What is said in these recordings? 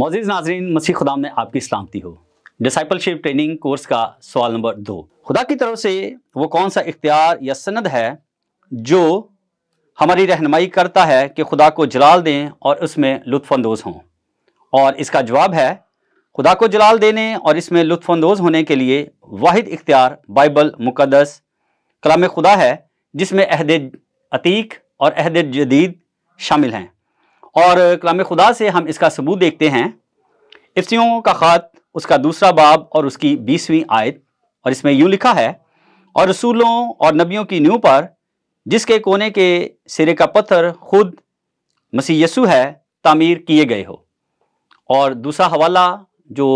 मोजिज़ नाजरीन मसीह खुदाम में आपकी सलामती हो डिसाइपलशिप ट्रेनिंग कोर्स का सवाल नंबर दो खुदा की तरफ से वो कौन सा इख्तियार या सनद है जो हमारी रहनमाई करता है कि खुदा को जलाल दें और उसमें लुफानंदोज़ हों और इसका जवाब है खुदा को जलाल देने और इसमें लुफानंदोज़ होने के लिए वाहिद इख्तियार बाइबल मुकदस कलाम खुदा है जिसमें अहद अतीक और अहद जदीद शामिल हैं और कलाम खुदा से हम इसका सबूत देखते हैं इफ्तियों का ख़त उसका दूसरा बाब और उसकी बीसवीं आयत और इसमें यूँ लिखा है और रसूलों और नबियों की न्यू पर जिसके कोने के सिरे का पत्थर खुद मसीह यसु है तामीर किए गए हो और दूसरा हवाला जो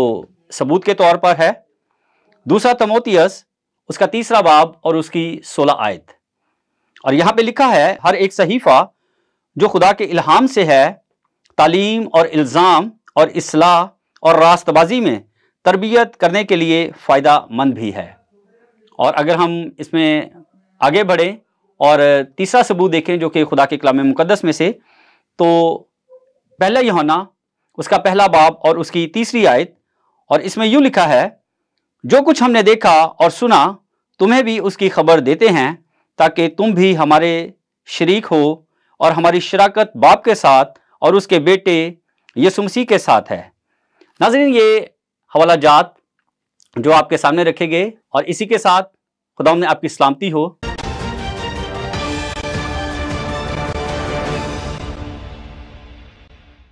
सबूत के तौर पर है दूसरा तमोतियस उसका तीसरा बाब और उसकी सोलह आयत और यहाँ पे लिखा है हर एक सहीफ़ा जो खुदा के इल्हाम से है तालीम और इल्ज़ाम और असलाह और रास्तबाजी में तरबियत करने के लिए फ़ायदा मंद भी है और अगर हम इसमें आगे बढ़ें और तीसरा सबूत देखें जो कि खुदा के कलाम मुकदस में से तो पहला योना उसका पहला बाब और उसकी तीसरी आयत और इसमें यूँ लिखा है जो कुछ हमने देखा और सुना तुम्हें भी उसकी खबर देते हैं ताकि तुम भी हमारे शरीक हो और हमारी शराकत बाप के साथ और उसके बेटे यसु मसीह के साथ है नाजरीन ये हवाला जात जो आपके सामने रखे गए और इसी के साथ खुदा ने आपकी सलामती हो